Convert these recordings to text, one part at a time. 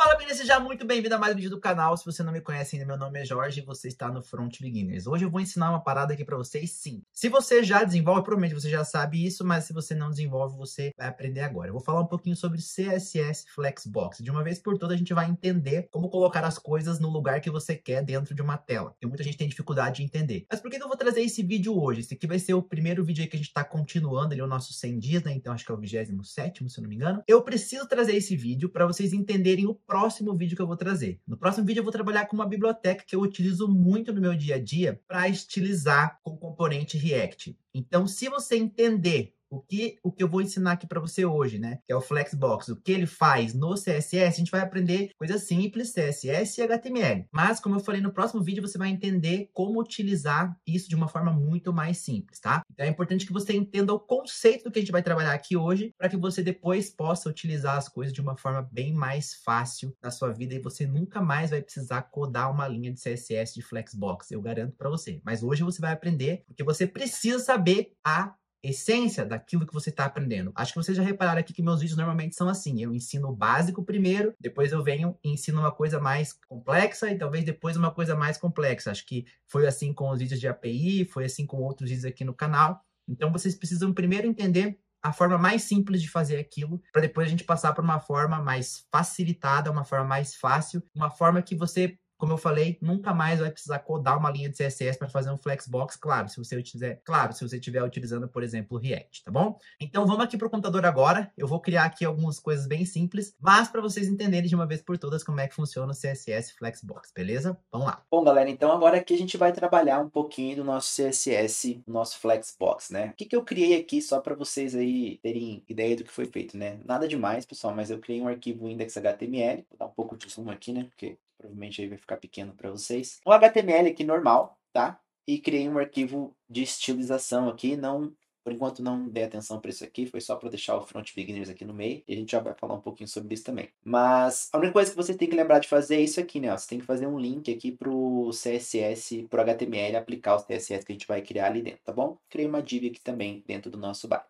Fala, menina, seja muito bem-vindo a mais um vídeo do canal. Se você não me conhece ainda, meu nome é Jorge e você está no Front Beginners. Hoje eu vou ensinar uma parada aqui para vocês, sim. Se você já desenvolve, provavelmente você já sabe isso, mas se você não desenvolve, você vai aprender agora. Eu vou falar um pouquinho sobre CSS Flexbox. De uma vez por todas, a gente vai entender como colocar as coisas no lugar que você quer dentro de uma tela. E muita gente tem dificuldade de entender. Mas por que eu vou trazer esse vídeo hoje? Esse aqui vai ser o primeiro vídeo aí que a gente está continuando, ele é o nosso 100 dias, né? Então acho que é o 27, se eu não me engano. Eu preciso trazer esse vídeo para vocês entenderem o próximo vídeo que eu vou trazer. No próximo vídeo eu vou trabalhar com uma biblioteca que eu utilizo muito no meu dia a dia para estilizar com componente React. Então, se você entender o que, o que eu vou ensinar aqui para você hoje, né? Que é o Flexbox. O que ele faz no CSS, a gente vai aprender coisas simples, CSS e HTML. Mas, como eu falei, no próximo vídeo você vai entender como utilizar isso de uma forma muito mais simples, tá? Então é importante que você entenda o conceito do que a gente vai trabalhar aqui hoje, para que você depois possa utilizar as coisas de uma forma bem mais fácil na sua vida e você nunca mais vai precisar codar uma linha de CSS de Flexbox, eu garanto para você. Mas hoje você vai aprender porque você precisa saber a essência daquilo que você está aprendendo. Acho que vocês já repararam aqui que meus vídeos normalmente são assim: eu ensino o básico primeiro, depois eu venho e ensino uma coisa mais complexa e talvez depois uma coisa mais complexa. Acho que foi assim com os vídeos de API, foi assim com outros vídeos aqui no canal. Então vocês precisam primeiro entender a forma mais simples de fazer aquilo, para depois a gente passar para uma forma mais facilitada, uma forma mais fácil, uma forma que você como eu falei, nunca mais vai precisar codar uma linha de CSS para fazer um flexbox, claro, se você utilizer, claro, se você estiver utilizando, por exemplo, o React, tá bom? Então vamos aqui para o computador agora. Eu vou criar aqui algumas coisas bem simples, mas para vocês entenderem de uma vez por todas como é que funciona o CSS Flexbox, beleza? Vamos lá. Bom, galera, então agora aqui a gente vai trabalhar um pouquinho do nosso CSS, nosso Flexbox, né? O que, que eu criei aqui só para vocês aí terem ideia do que foi feito, né? Nada demais, pessoal, mas eu criei um arquivo index.html, vou dar um pouco de zoom aqui, né? Porque provavelmente aí vai ficar pequeno para vocês. Um HTML aqui normal, tá? E criei um arquivo de estilização aqui, não por enquanto não dei atenção para isso aqui, foi só para deixar o Front Beginners aqui no meio, e a gente já vai falar um pouquinho sobre isso também. Mas a única coisa que você tem que lembrar de fazer é isso aqui, né? Você tem que fazer um link aqui pro CSS, pro HTML, aplicar o CSS que a gente vai criar ali dentro, tá bom? Criei uma div aqui também dentro do nosso bar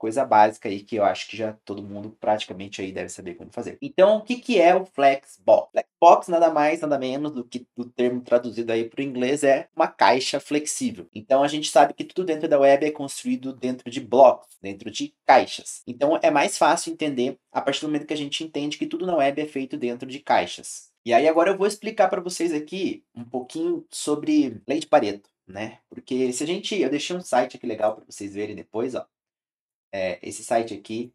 coisa básica aí que eu acho que já todo mundo praticamente aí deve saber como fazer. Então, o que, que é o Flexbox? Flexbox nada mais, nada menos do que o termo traduzido aí para o inglês é uma caixa flexível. Então, a gente sabe que tudo dentro da web é construído dentro de blocos, dentro de caixas. Então, é mais fácil entender a partir do momento que a gente entende que tudo na web é feito dentro de caixas. E aí agora eu vou explicar para vocês aqui um pouquinho sobre lei de Pareto, né? Porque se a gente, eu deixei um site aqui legal para vocês verem depois, ó é, esse site aqui,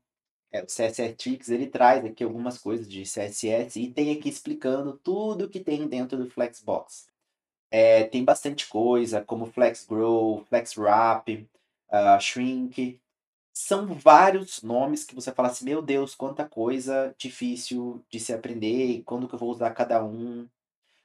é, o CSS Tricks, ele traz aqui algumas coisas de CSS e tem aqui explicando tudo que tem dentro do Flexbox. É, tem bastante coisa, como Flex Grow, Flex Wrap, uh, Shrink. São vários nomes que você fala assim, meu Deus, quanta coisa difícil de se aprender e quando que eu vou usar cada um.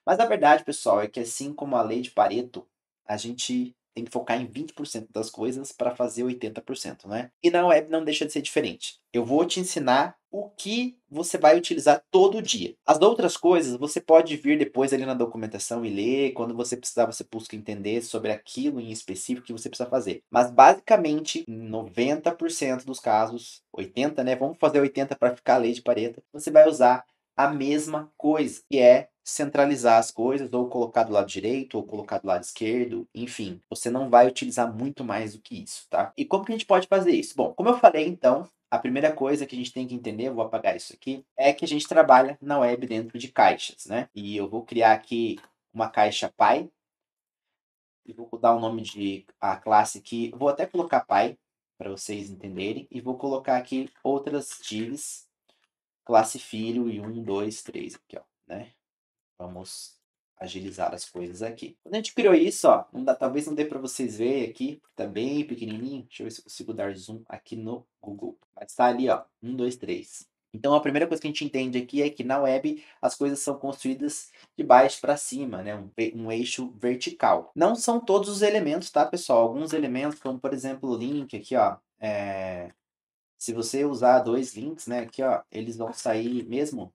Mas a verdade, pessoal, é que assim como a lei de Pareto, a gente tem que focar em 20% das coisas para fazer 80%, né? E na web não deixa de ser diferente. Eu vou te ensinar o que você vai utilizar todo dia. As outras coisas você pode vir depois ali na documentação e ler, quando você precisar, você busca entender sobre aquilo em específico que você precisa fazer. Mas basicamente, 90% dos casos, 80, né? Vamos fazer 80 para ficar a lei de Pareto, você vai usar a mesma coisa, que é centralizar as coisas, ou colocar do lado direito, ou colocar do lado esquerdo, enfim, você não vai utilizar muito mais do que isso, tá? E como que a gente pode fazer isso? Bom, como eu falei então, a primeira coisa que a gente tem que entender, vou apagar isso aqui, é que a gente trabalha na web dentro de caixas, né? E eu vou criar aqui uma caixa pai, e vou dar o um nome de a classe aqui, vou até colocar pai para vocês entenderem, e vou colocar aqui outras divs classe filho e um, dois, três aqui, ó, né? Vamos agilizar as coisas aqui. Quando a gente criou isso, ó, não dá, talvez não dê para vocês verem aqui, porque tá bem pequenininho. Deixa eu ver se eu consigo dar zoom aqui no Google. Mas tá ali, ó, um, dois, três. Então a primeira coisa que a gente entende aqui é que na web as coisas são construídas de baixo para cima, né? Um, um, eixo vertical. Não são todos os elementos, tá, pessoal? Alguns elementos, como por exemplo o link aqui, ó, é, se você usar dois links, né, aqui, ó, eles vão sair mesmo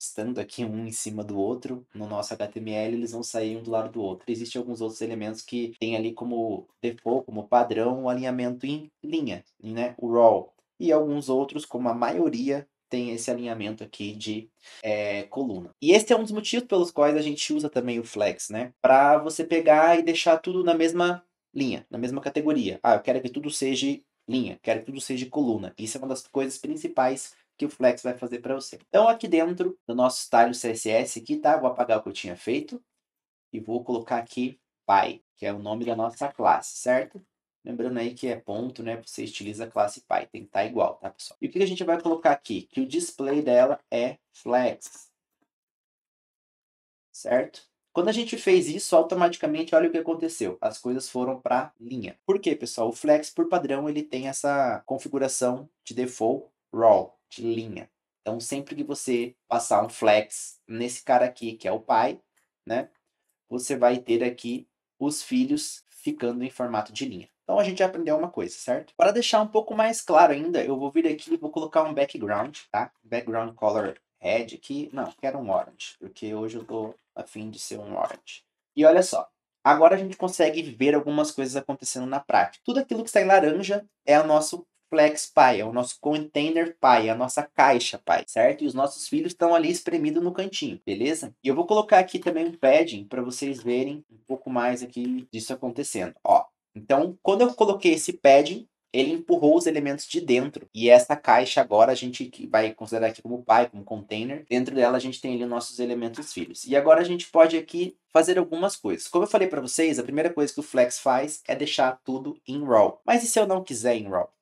estando aqui um em cima do outro, no nosso HTML, eles vão sair um do lado do outro. Existem alguns outros elementos que tem ali como default, como padrão, o alinhamento em linha, né, o row. E alguns outros, como a maioria tem esse alinhamento aqui de é, coluna. E esse é um dos motivos pelos quais a gente usa também o flex, né? Para você pegar e deixar tudo na mesma linha, na mesma categoria. Ah, eu quero que tudo seja linha, quero que tudo seja coluna. Isso é uma das coisas principais que o Flex vai fazer para você. Então aqui dentro do nosso style CSS aqui, tá? Vou apagar o que eu tinha feito e vou colocar aqui Pai, que é o nome da nossa classe, certo? Lembrando aí que é ponto, né? Você estiliza a classe Pai, tem que estar tá igual, tá, pessoal? E o que a gente vai colocar aqui? Que o display dela é Flex, certo? Quando a gente fez isso, automaticamente, olha o que aconteceu. As coisas foram para linha. Por quê, pessoal? O Flex, por padrão, ele tem essa configuração de default raw, de linha. Então, sempre que você passar um flex nesse cara aqui, que é o pai, né? Você vai ter aqui os filhos ficando em formato de linha. Então a gente já aprendeu uma coisa, certo? Para deixar um pouco mais claro ainda, eu vou vir aqui e vou colocar um background, tá? Background color red é aqui. Não, quero um orange, porque hoje eu tô afim de ser um orange. E olha só, agora a gente consegue ver algumas coisas acontecendo na prática. Tudo aquilo que está em laranja é o nosso Flex Pai, é o nosso container Pai, é a nossa caixa Pai, certo? E os nossos filhos estão ali espremidos no cantinho, beleza? E eu vou colocar aqui também um padding para vocês verem um pouco mais aqui disso acontecendo, ó. Então, quando eu coloquei esse padding, ele empurrou os elementos de dentro. E essa caixa agora a gente vai considerar aqui como pai, como container. Dentro dela a gente tem ali nossos elementos filhos. E agora a gente pode aqui fazer algumas coisas. Como eu falei para vocês, a primeira coisa que o Flex faz é deixar tudo em RAW. Mas e se eu não quiser em RAW?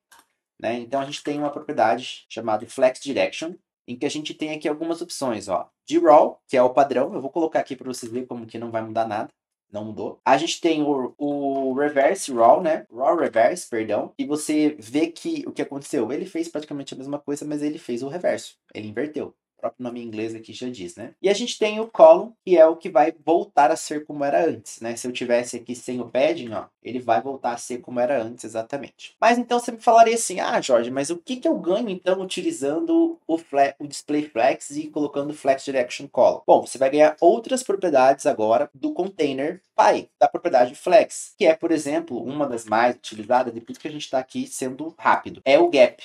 Né? Então a gente tem uma propriedade chamada Flex Direction, em que a gente tem aqui algumas opções. Ó. De RAW, que é o padrão, eu vou colocar aqui para vocês verem como que não vai mudar nada não mudou. A gente tem o, o Reverse Raw, né? Raw Reverse, perdão. E você vê que o que aconteceu? Ele fez praticamente a mesma coisa, mas ele fez o reverso. Ele inverteu próprio nome em inglês aqui já diz, né? E a gente tem o column, que é o que vai voltar a ser como era antes, né? Se eu tivesse aqui sem o padding, ó, ele vai voltar a ser como era antes exatamente. Mas então você me falaria assim, ah, Jorge, mas o que, que eu ganho então utilizando o, o display flex e colocando flex direction column? Bom, você vai ganhar outras propriedades agora do container pai da propriedade flex, que é, por exemplo, uma das mais utilizadas, depois que a gente está aqui sendo rápido, é o gap.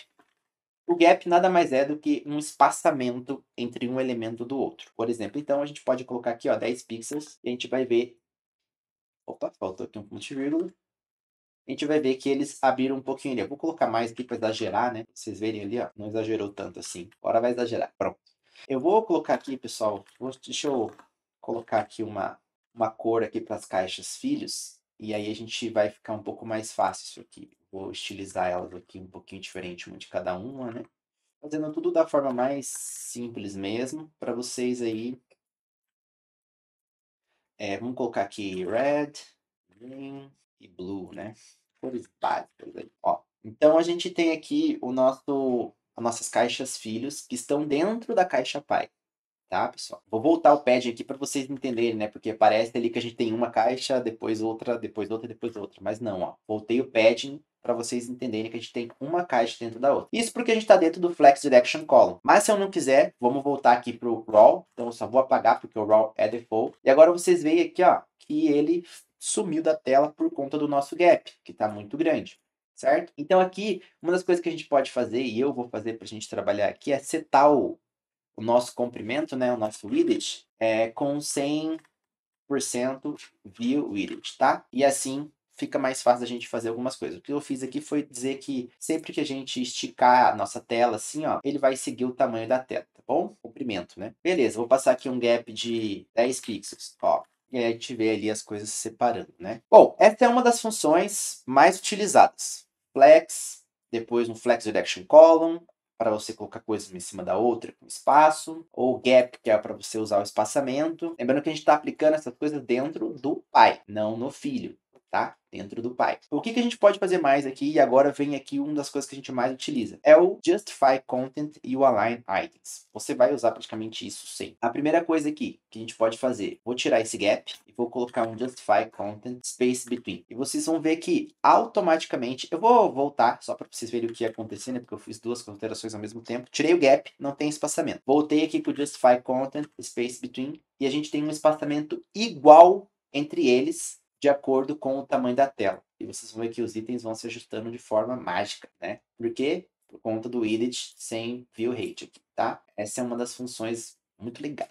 O gap nada mais é do que um espaçamento entre um elemento do outro. Por exemplo, então a gente pode colocar aqui ó, 10 pixels e a gente vai ver. Opa, faltou aqui um ponto de vírgula. A gente vai ver que eles abriram um pouquinho ali. Eu vou colocar mais aqui para exagerar, né? vocês verem ali, ó. Não exagerou tanto assim. Agora vai exagerar. Pronto. Eu vou colocar aqui, pessoal. Vou, deixa eu colocar aqui uma, uma cor aqui para as caixas filhos. E aí a gente vai ficar um pouco mais fácil isso aqui. Vou estilizar elas aqui um pouquinho diferente, uma de cada uma, né? Fazendo tudo da forma mais simples mesmo, para vocês aí. É, vamos colocar aqui red, green e blue, né? Cores básicas aí, ó. Então a gente tem aqui o nosso, as nossas caixas filhos que estão dentro da caixa pai, tá, pessoal? Vou voltar o pad aqui para vocês entenderem, né? Porque parece ali que a gente tem uma caixa, depois outra, depois outra, depois outra, mas não, ó. Voltei o padding para vocês entenderem que a gente tem uma caixa dentro da outra. Isso porque a gente está dentro do Flex Direction Column. Mas se eu não quiser, vamos voltar aqui para o RAW. Então eu só vou apagar porque o RAW é default. E agora vocês veem aqui ó, que ele sumiu da tela por conta do nosso gap, que está muito grande. Certo? Então aqui, uma das coisas que a gente pode fazer, e eu vou fazer para a gente trabalhar aqui, é setar o, o nosso comprimento, né, o nosso widget, é, com 100% view widget, tá? E assim fica mais fácil da gente fazer algumas coisas. O que eu fiz aqui foi dizer que sempre que a gente esticar a nossa tela assim, ó, ele vai seguir o tamanho da tela, tá bom? Comprimento, né? Beleza, vou passar aqui um gap de 10 pixels, ó. E aí a gente vê ali as coisas se separando, né? Bom, essa é uma das funções mais utilizadas. Flex, depois um Flex Direction Column, para você colocar coisas em cima da outra com espaço, ou gap, que é para você usar o espaçamento. Lembrando que a gente está aplicando essas coisas dentro do pai, não no filho tá? Dentro do Python. O que, que a gente pode fazer mais aqui? E agora vem aqui uma das coisas que a gente mais utiliza. É o Justify Content e o Align Items. Você vai usar praticamente isso sim. A primeira coisa aqui que a gente pode fazer, vou tirar esse gap e vou colocar um Justify Content Space Between. E vocês vão ver que automaticamente, eu vou voltar só para vocês verem o que ia acontecer, né? Porque eu fiz duas alterações ao mesmo tempo. Tirei o gap, não tem espaçamento. Voltei aqui para o Justify Content Space Between e a gente tem um espaçamento igual entre eles de acordo com o tamanho da tela. E vocês vão ver que os itens vão se ajustando de forma mágica, né? Porque por conta do edit sem view rate aqui, tá? Essa é uma das funções muito legais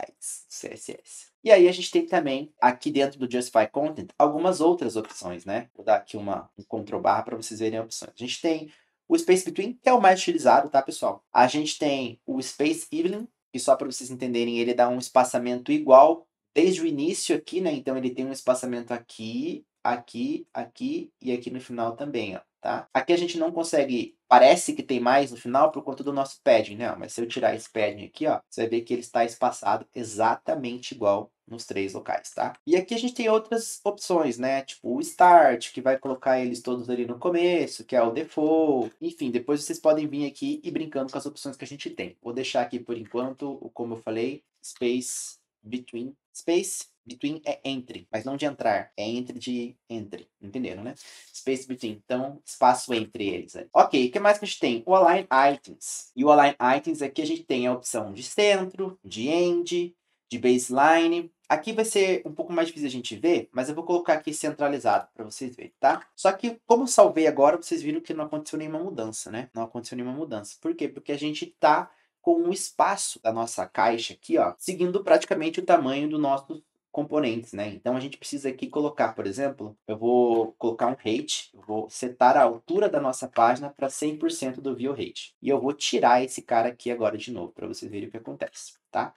do CSS. E aí a gente tem também aqui dentro do Justify Content algumas outras opções, né? Vou dar aqui uma um control barra para vocês verem opções. A gente tem o Space Between, que é o mais utilizado, tá, pessoal? A gente tem o Space Evening, que só para vocês entenderem, ele dá um espaçamento igual desde o início aqui, né? Então ele tem um espaçamento aqui, aqui, aqui e aqui no final também, ó, tá? Aqui a gente não consegue, parece que tem mais no final por conta do nosso padding, né? Mas se eu tirar esse padding aqui, ó, você vai ver que ele está espaçado exatamente igual nos três locais, tá? E aqui a gente tem outras opções, né? Tipo o Start, que vai colocar eles todos ali no começo, que é o Default. Enfim, depois vocês podem vir aqui e brincando com as opções que a gente tem. Vou deixar aqui por enquanto, como eu falei, Space between. Space between é entre, mas não de entrar. É entre de entre. Entenderam, né? Space between. Então, espaço entre eles. Né? Ok, o que mais que a gente tem? O align items. E o align items aqui a gente tem a opção de centro, de end, de baseline. Aqui vai ser um pouco mais difícil a gente ver, mas eu vou colocar aqui centralizado para vocês verem, tá? Só que como eu salvei agora, vocês viram que não aconteceu nenhuma mudança, né? Não aconteceu nenhuma mudança. Por quê? Porque a gente está com um espaço da nossa caixa aqui, ó, seguindo praticamente o tamanho dos nossos componentes, né? Então a gente precisa aqui colocar, por exemplo, eu vou colocar um rate, eu vou setar a altura da nossa página para 100% do view rate. E eu vou tirar esse cara aqui agora de novo para vocês verem o que acontece, tá?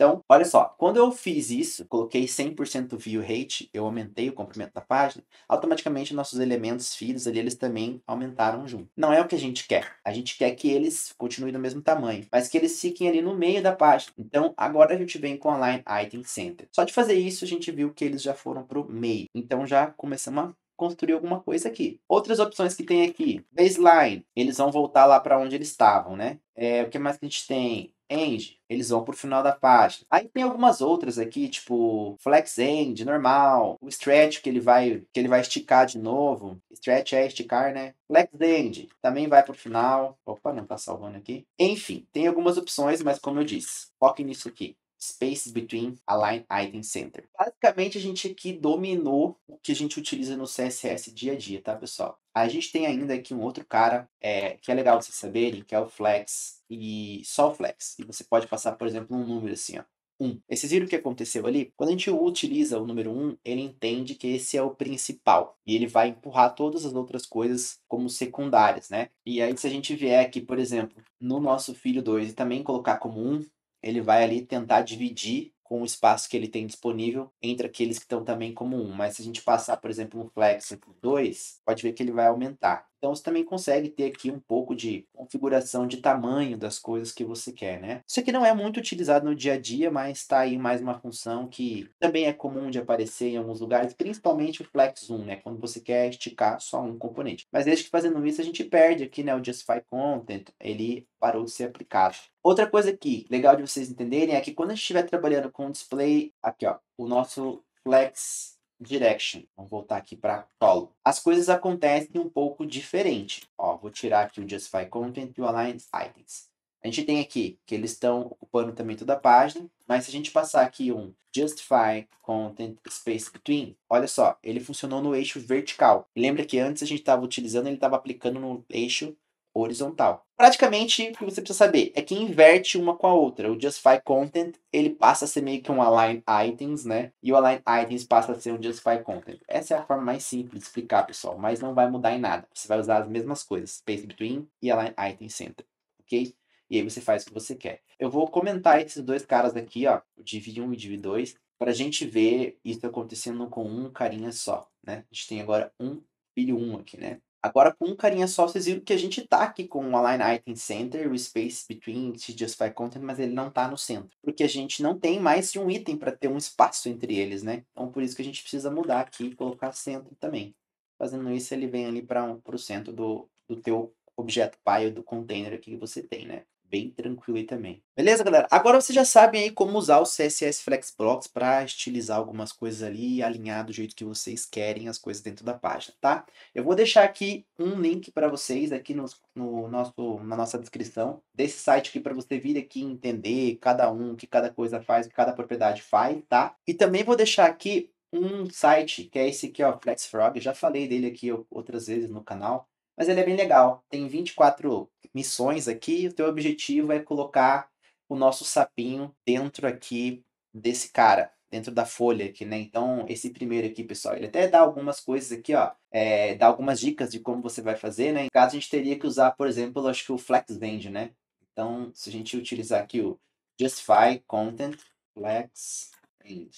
Então, olha só, quando eu fiz isso, coloquei 100% view rate, eu aumentei o comprimento da página, automaticamente nossos elementos filhos ali, eles também aumentaram junto. Não é o que a gente quer. A gente quer que eles continuem do mesmo tamanho, mas que eles fiquem ali no meio da página. Então, agora a gente vem com a line item center. Só de fazer isso, a gente viu que eles já foram para o meio. Então, já começamos a construir alguma coisa aqui. Outras opções que tem aqui, baseline, eles vão voltar lá para onde eles estavam, né? É, o que mais que a gente tem? End, eles vão para o final da página. Aí tem algumas outras aqui, tipo flex end, normal, o stretch que ele vai que ele vai esticar de novo. Stretch é esticar, né? Flex end também vai para o final. Opa, não tá salvando aqui. Enfim, tem algumas opções, mas como eu disse, foque nisso aqui. Space Between Align Item Center. Basicamente, a gente aqui dominou o que a gente utiliza no CSS dia a dia, tá, pessoal? A gente tem ainda aqui um outro cara é, que é legal vocês saberem, que é o Flex e só o Flex. E você pode passar, por exemplo, um número assim, ó. 1. Um. Vocês viram o que aconteceu ali? Quando a gente utiliza o número 1, um, ele entende que esse é o principal. E ele vai empurrar todas as outras coisas como secundárias, né? E aí, se a gente vier aqui, por exemplo, no nosso filho 2 e também colocar como 1, um, ele vai ali tentar dividir com o espaço que ele tem disponível entre aqueles que estão também como um. Mas se a gente passar, por exemplo, um flex entre dois, pode ver que ele vai aumentar. Então você também consegue ter aqui um pouco de configuração de tamanho das coisas que você quer, né? Isso aqui não é muito utilizado no dia a dia, mas está aí mais uma função que também é comum de aparecer em alguns lugares, principalmente o flex zoom, né? Quando você quer esticar só um componente. Mas desde que fazendo isso a gente perde aqui, né? O justify content, ele parou de ser aplicado. Outra coisa aqui, legal de vocês entenderem, é que quando a gente estiver trabalhando com display, aqui ó, o nosso flex Direction. Vamos voltar aqui para Column. As coisas acontecem um pouco diferente. Ó, vou tirar aqui o Justify Content e o Align Items. A gente tem aqui que eles estão ocupando também toda a página, mas se a gente passar aqui um Justify Content Space Between, olha só, ele funcionou no eixo vertical. lembra que antes a gente estava utilizando, ele estava aplicando no eixo horizontal. Praticamente, o que você precisa saber é que inverte uma com a outra. O Justify Content, ele passa a ser meio que um Align Items, né? E o Align Items passa a ser um Justify Content. Essa é a forma mais simples de explicar, pessoal, mas não vai mudar em nada. Você vai usar as mesmas coisas, Space Between e Align Item Center, ok? E aí você faz o que você quer. Eu vou comentar esses dois caras aqui, ó, o Div 1 e o Div 2, pra gente ver isso acontecendo com um carinha só, né? A gente tem agora um filho 1 aqui, né? Agora, com um carinha só, vocês viram que a gente tá aqui com o Align Item Center, o Space Between, to Justify Content, mas ele não tá no centro. Porque a gente não tem mais de um item para ter um espaço entre eles, né? Então, por isso que a gente precisa mudar aqui e colocar centro também. Fazendo isso, ele vem ali para um, o centro do, do teu objeto ou do container aqui que você tem, né? bem tranquilo aí também. Beleza, galera? Agora vocês já sabem aí como usar o CSS Flexbox para estilizar algumas coisas ali e alinhar do jeito que vocês querem as coisas dentro da página, tá? Eu vou deixar aqui um link para vocês aqui no, no, nosso, na nossa descrição desse site aqui para você vir aqui entender cada um, o que cada coisa faz, o que cada propriedade faz, tá? E também vou deixar aqui um site que é esse aqui, ó, FlexFrog. já falei dele aqui outras vezes no canal. Mas ele é bem legal. Tem 24 missões aqui. O teu objetivo é colocar o nosso sapinho dentro aqui desse cara, dentro da folha aqui, né? Então, esse primeiro aqui, pessoal, ele até dá algumas coisas aqui, ó. É, dá algumas dicas de como você vai fazer, né? Em caso, a gente teria que usar, por exemplo, acho que o flex Band, né? Então, se a gente utilizar aqui o Justify Content flex Band.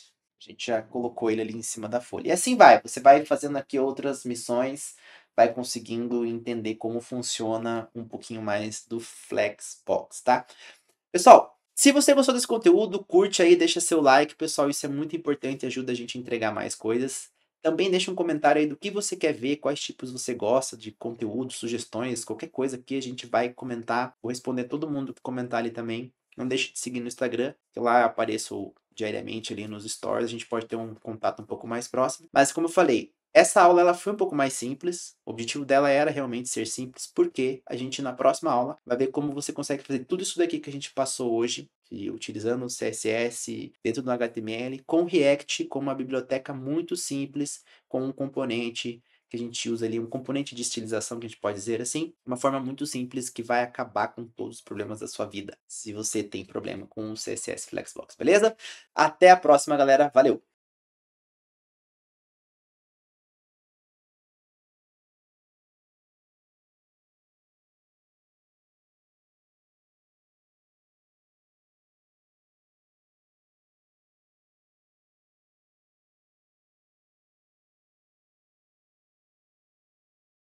A gente já colocou ele ali em cima da folha. E assim vai, você vai fazendo aqui outras missões vai conseguindo entender como funciona um pouquinho mais do Flexbox, tá? Pessoal, se você gostou desse conteúdo, curte aí, deixa seu like, pessoal, isso é muito importante, ajuda a gente a entregar mais coisas. Também deixa um comentário aí do que você quer ver, quais tipos você gosta de conteúdo, sugestões, qualquer coisa que a gente vai comentar, vou responder todo mundo que comentar ali também. Não deixe de seguir no Instagram, que lá apareço diariamente ali nos stories, a gente pode ter um contato um pouco mais próximo. Mas como eu falei, essa aula ela foi um pouco mais simples. O objetivo dela era realmente ser simples, porque a gente na próxima aula vai ver como você consegue fazer tudo isso daqui que a gente passou hoje, utilizando o CSS dentro do HTML, com React, com uma biblioteca muito simples, com um componente que a gente usa ali, um componente de estilização que a gente pode dizer assim, uma forma muito simples que vai acabar com todos os problemas da sua vida, se você tem problema com o CSS Flexbox, beleza? Até a próxima, galera. Valeu!